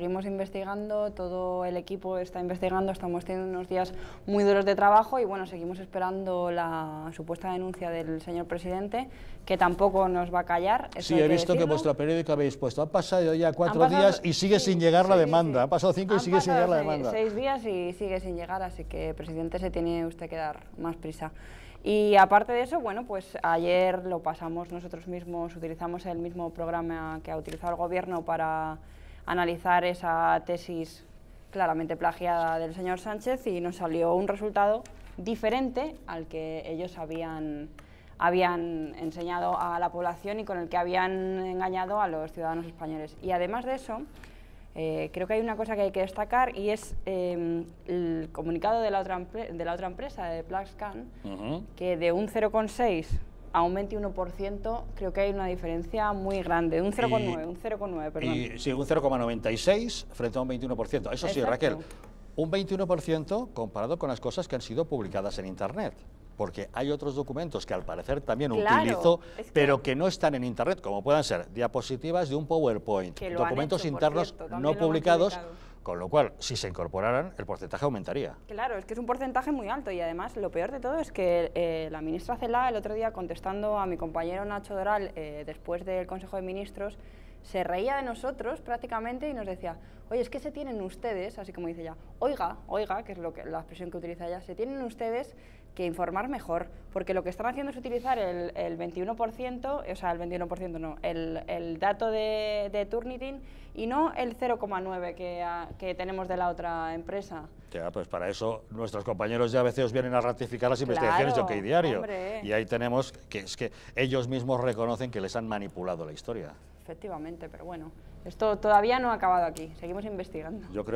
Seguimos investigando, todo el equipo está investigando, estamos teniendo unos días muy duros de trabajo y bueno, seguimos esperando la supuesta denuncia del señor presidente, que tampoco nos va a callar. Sí, he visto que vuestro periódico habéis puesto, ha pasado ya cuatro días y sigue sin llegar la demanda, Ha pasado cinco y sigue sin llegar la demanda. Seis días y sigue sin llegar, así que presidente se tiene usted que dar más prisa. Y aparte de eso, bueno, pues ayer lo pasamos nosotros mismos, utilizamos el mismo programa que ha utilizado el gobierno para analizar esa tesis claramente plagiada del señor Sánchez y nos salió un resultado diferente al que ellos habían, habían enseñado a la población y con el que habían engañado a los ciudadanos españoles. Y además de eso, eh, creo que hay una cosa que hay que destacar y es em, el comunicado de la otra, de la otra empresa, de PlaxCan, que de un 0,6 a un 21%, creo que hay una diferencia muy grande, un 0,9, un 0,9, perdón. sí, un 0,96 frente a un 21%. Eso sí, Raquel, un 21% comparado con las cosas que han sido publicadas en Internet porque hay otros documentos que al parecer también utilizó, utilizo, pero que no están en Internet, como puedan ser diapositivas de un PowerPoint, documentos internos no publicados. Con lo cual, si se incorporaran, el porcentaje aumentaría. Claro, es que es un porcentaje muy alto y además lo peor de todo es que eh, la ministra Cela el otro día contestando a mi compañero Nacho Doral eh, después del Consejo de Ministros, se reía de nosotros prácticamente y nos decía, oye, es que se tienen ustedes, así como dice ella, oiga, oiga, que es lo que, la expresión que utiliza ella, se tienen ustedes que informar mejor, porque lo que están haciendo es utilizar el, el 21%, o sea, el 21% no, el, el dato de, de, Turnitin y no el 0,9 que, que tenemos de la otra empresa. Ya, pues para eso nuestros compañeros ya a veces vienen a ratificar las investigaciones de OK Diario. Y ahí tenemos que es que ellos mismos reconocen que les han manipulado la historia. Efectivamente, pero bueno, esto todavía no ha acabado aquí, seguimos investigando. Yo creo